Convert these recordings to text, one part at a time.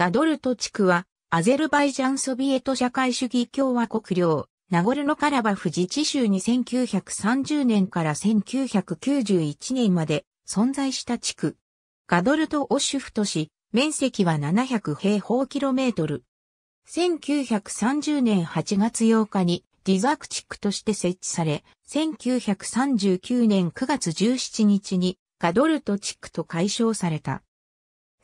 ガドルト地区は、アゼルバイジャンソビエト社会主義共和国領、ナゴルノカラバフ自治州に1930年から1991年まで存在した地区。ガドルト・オシュフト市、面積は700平方キロメートル。1930年8月8日にディザク地区として設置され、1939年9月17日にガドルト地区と解消された。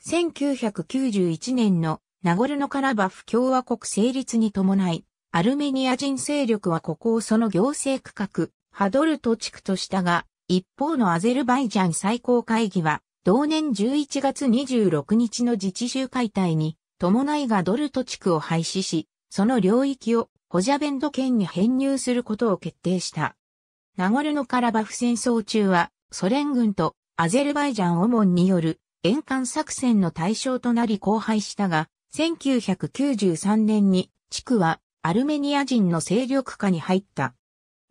1991年のナゴルノカラバフ共和国成立に伴い、アルメニア人勢力はここをその行政区画、ハドルト地区としたが、一方のアゼルバイジャン最高会議は、同年11月26日の自治州解体に、伴いがドルト地区を廃止し、その領域をホジャベンド県に編入することを決定した。ナゴルノカラバフ戦争中は、ソ連軍とアゼルバイジャンオモンによる円環作戦の対象となり荒廃したが、1993年に地区はアルメニア人の勢力下に入った。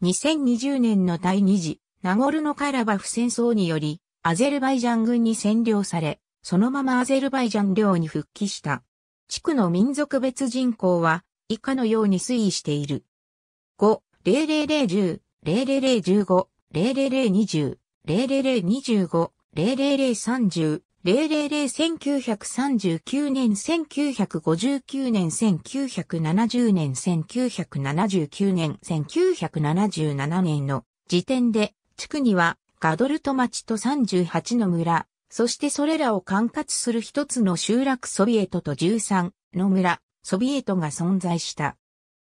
2020年の第2次ナゴルノカラバフ戦争により、アゼルバイジャン軍に占領され、そのままアゼルバイジャン領に復帰した。地区の民族別人口は以下のように推移している。5、00010、00015、00020、00025、00030、零0 0 1 9 3 9年1959年1970年1979年1977年の時点で地区にはガドルト町と38の村、そしてそれらを管轄する一つの集落ソビエトと13の村、ソビエトが存在した。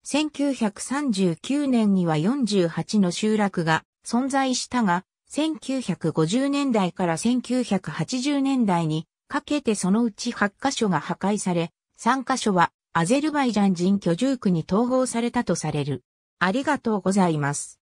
1939年には48の集落が存在したが、1950年代から1980年代にかけてそのうち8カ所が破壊され、3カ所はアゼルバイジャン人居住区に統合されたとされる。ありがとうございます。